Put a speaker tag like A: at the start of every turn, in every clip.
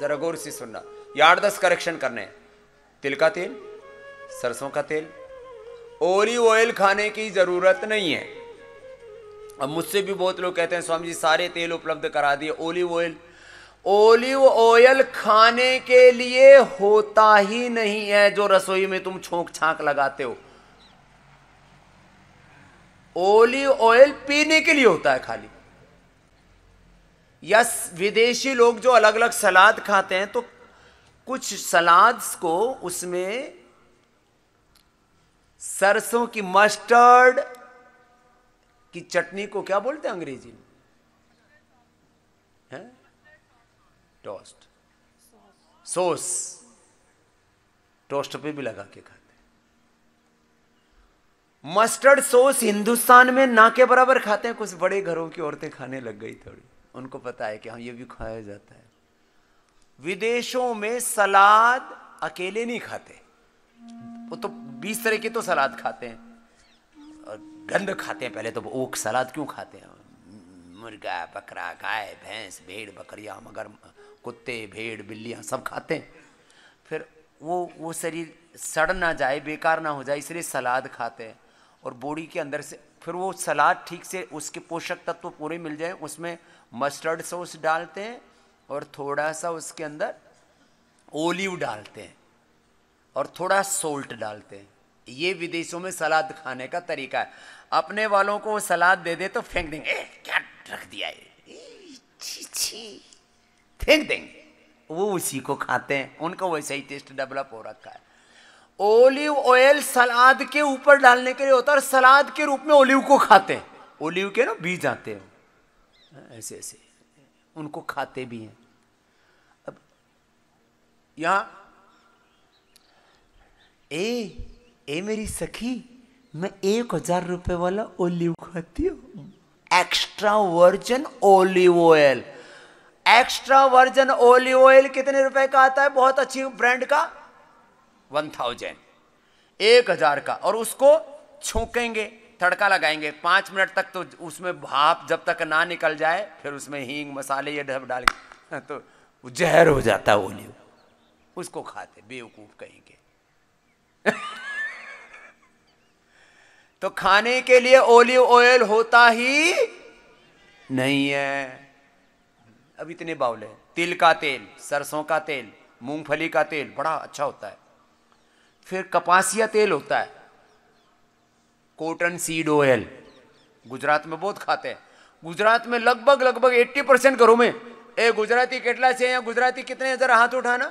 A: ज़रा गौर से सुनना ये आठ दस करेक्शन करने तिल का तेल सरसों का तेल ओलिव ऑयल खाने की ज़रूरत नहीं है अब मुझसे भी बहुत लोग कहते हैं स्वामी जी सारे तेल उपलब्ध करा दिए ओलिव ऑयल ओलिव ऑयल खाने के लिए होता ही नहीं है जो रसोई में तुम छोंक छाक लगाते हो ओलिव ऑयल पीने के लिए होता है खाली या विदेशी लोग जो अलग अलग सलाद खाते हैं तो कुछ सलाद्स को उसमें सरसों की मस्टर्ड की चटनी को क्या बोलते हैं अंग्रेजी में है? टोस्ट सोस टोस्ट पे भी लगा के खाते मस्टर्ड सॉस हिंदुस्तान में ना के बराबर खाते हैं कुछ बड़े घरों की औरतें खाने लग गई थोड़ी उनको पता है कि हाँ ये भी खाया जाता है विदेशों में सलाद अकेले नहीं खाते वो तो बीस तरह के तो सलाद खाते हैं और गंद खाते हैं पहले तो वो सलाद क्यों खाते हैं मुर्गा बकरा गाय भैंस भेड़ बकरिया मगर कुत्ते भेड़ बिल्लियाँ सब खाते हैं फिर वो वो शरीर सड़ ना जाए बेकार ना हो जाए इसलिए सलाद खाते हैं और बॉडी के अंदर से फिर वो सलाद ठीक से उसके पोषक तत्व तो पूरे मिल जाए उसमें मस्टर्ड सॉस डालते हैं और थोड़ा सा उसके अंदर ओलिव डालते हैं और थोड़ा सोल्ट डालते हैं ये विदेशों में सलाद खाने का तरीका है अपने वालों को वो सलाद दे दे तो फेंक देंगे ए, क्या रख दिया है फेंक देंगे वो उसी को खाते हैं उनका वैसा ही टेस्ट डेवलप हो रखा है ओलिव ऑयल सलाद के ऊपर डालने के लिए होता है और सलाद के रूप में ओलिव को खाते हैं ओलिव के ना बीज आते हैं ऐसे ऐसे उनको खाते भी हैं अब यहाँ ए ए मेरी सखी मैं एक हजार रुपये वाला ओलिव खाती हूँ extra virgin olive oil extra virgin olive oil कितने रुपए का आता है बहुत अच्छी ब्रांड का वन थाउजेंड एक हजार का और उसको छोकेंगे तड़का लगाएंगे पांच मिनट तक तो उसमें भाप जब तक ना निकल जाए फिर उसमें हींग मसाले ये ढब डाल तो जहर हो जाता है ओलियो उसको खाते बेवकूफ कहेंगे तो खाने के लिए ओलिव ऑयल होता ही नहीं है अब इतने बावले तिल का तेल सरसों का तेल मूंगफली का तेल बड़ा अच्छा होता है फिर कपासिया तेल होता है कॉटन सीड ऑयल गुजरात में बहुत खाते हैं गुजरात में लगभग लगभग 80 परसेंट घरों में ए गुजराती केटला से या गुजराती कितने जरा हाथ उठाना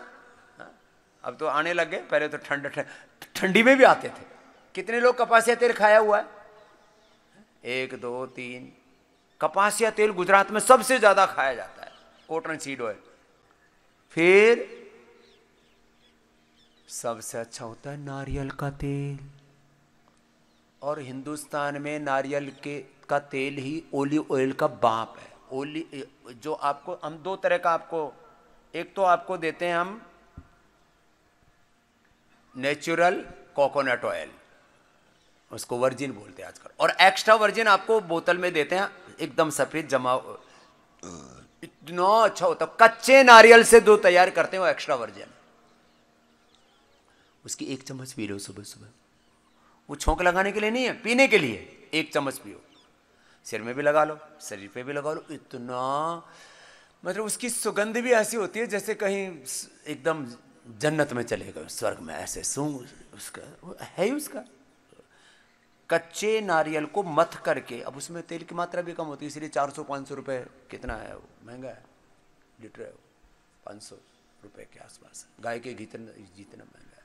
A: हाँ? अब तो आने लग गए पहले तो ठंड ठंडी में भी आते थे कितने लोग कपासिया तेल खाया हुआ है एक दो तीन कपासिया तेल गुजरात में सबसे ज़्यादा खाया जाता है कॉटन सीड ऑयल फिर सबसे अच्छा होता है नारियल का तेल और हिंदुस्तान में नारियल के का तेल ही ओलिव ऑयल का बाप है ओली जो आपको हम दो तरह का आपको एक तो आपको देते हैं हम नेचुरल कोकोनट ऑयल उसको वर्जिन बोलते हैं आजकल और एक्स्ट्रा वर्जिन आपको बोतल में देते हैं एकदम सफ़ेद जमा इतना अच्छा होता कच्चे नारियल से दो तैयार करते हैं वो एक्स्ट्रा वर्जिन उसकी एक चम्मच पी लो सुबह सुबह वो छोंक लगाने के लिए नहीं है पीने के लिए एक चम्मच पियो सिर में भी लगा लो शरीर पे भी लगा लो इतना मतलब उसकी सुगंध भी ऐसी होती है जैसे कहीं एकदम जन्नत में चले गए स्वर्ग में ऐसे सूंग उसका है ही उसका कच्चे नारियल को मथ करके अब उसमें तेल की मात्रा भी कम होती है इसलिए चार सौ पाँच सौ रुपये कितना है वो महंगा है लीटर है वो पाँच सौ रुपये के आसपास गाय के घी जितना तो तो महंगा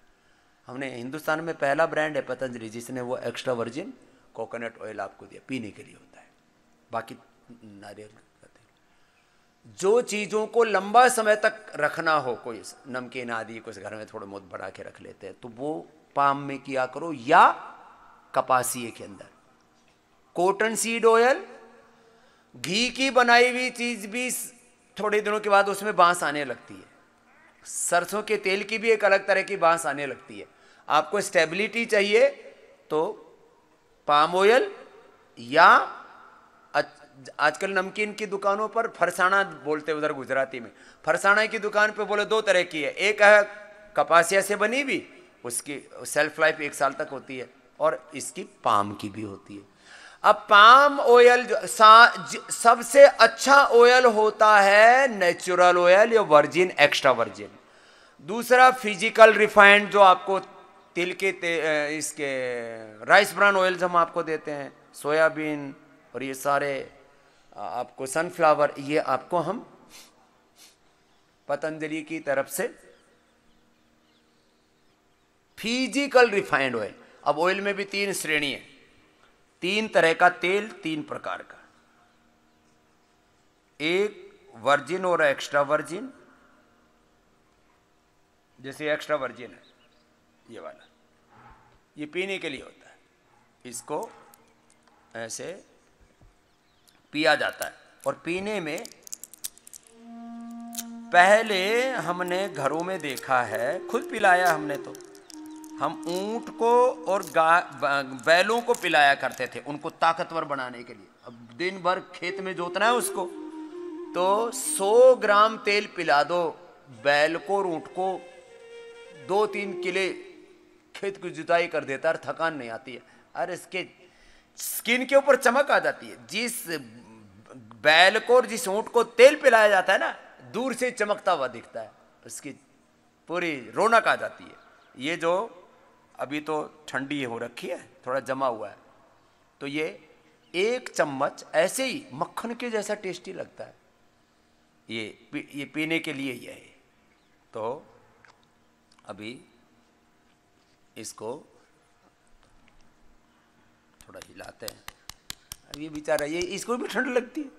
A: हमने हिंदुस्तान में पहला ब्रांड है पतंजलि जिसने वो एक्स्ट्रा वर्जिन कोकोनट ऑयल आपको दिया पीने के लिए होता है बाकी नारियल जो चीज़ों को लंबा समय तक रखना हो कोई नमकीन आदि कुछ घर में थोड़े बहुत बढ़ा के रख लेते हैं तो वो पाम में किया करो या कपासिए के अंदर कॉटन सीड ऑयल घी की बनाई हुई चीज़ भी थोड़े दिनों के बाद उसमें बांस आने लगती है सरसों के तेल की भी एक अलग तरह की बांस आने लगती है आपको स्टेबिलिटी चाहिए तो पाम ऑयल या आजकल नमकीन की दुकानों पर फरसाना बोलते उधर गुजराती में फरसाना की दुकान पे बोले दो तरह की है एक है कपासिया से बनी भी उसकी सेल्फ लाइफ एक साल तक होती है और इसकी पाम की भी होती है अब पाम ऑयल सबसे अच्छा ऑयल होता है नेचुरल ऑयल या वर्जिन एक्स्ट्रा वर्जिन दूसरा फिजिकल रिफाइंड जो आपको तिल के ते, इसके राइस ब्रांड ऑयल्स हम आपको देते हैं सोयाबीन और ये सारे आपको सनफ्लावर ये आपको हम पतंजलि की तरफ से फिजिकल रिफाइंड ऑयल अब ऑयल में भी तीन श्रेणी है तीन तरह का तेल तीन प्रकार का एक वर्जिन और एक्स्ट्रा वर्जिन जैसे एक्स्ट्रा वर्जिन है ये वाला ये पीने के लिए होता है इसको ऐसे पिया जाता है और पीने में पहले हमने घरों में देखा है खुद पिलाया हमने तो हम ऊंट को और बैलों को पिलाया करते थे उनको ताकतवर बनाने के लिए अब दिन भर खेत में जोतना है उसको तो 100 ग्राम तेल पिला दो बैल को और ऊँट को दो तीन किले खेत की जुताई कर देता है थकान नहीं आती है और इसके स्किन के ऊपर चमक आ जाती है जिस बैल को और जिस ऊँट को तेल पिलाया जाता है ना दूर से चमकता हुआ दिखता है उसकी पूरी रौनक आ जाती है ये जो अभी तो ठंडी हो रखी है थोड़ा जमा हुआ है तो ये एक चम्मच ऐसे ही मक्खन के जैसा टेस्टी लगता है ये पी, ये पीने के लिए ही है तो अभी इसको थोड़ा हिलाते हैं अब ये बेचारा ये इसको भी ठंड लगती है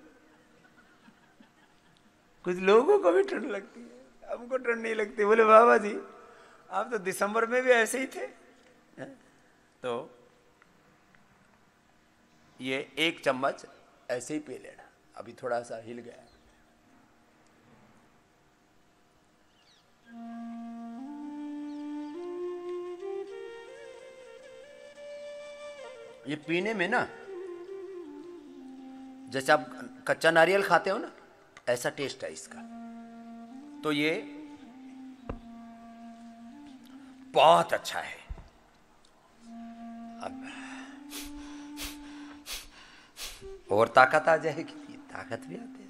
A: कुछ लोगों को भी ठंड लगती है हमको ठंड नहीं लगती बोले बाबा जी आप तो दिसंबर में भी ऐसे ही थे तो ये एक चम्मच ऐसे ही पी लेना अभी थोड़ा सा हिल गया ये पीने में ना जैसे आप कच्चा नारियल खाते हो ना ऐसा टेस्ट है इसका तो ये बहुत अच्छा है अब और ताकत आ जाएगी ताकत भी आती है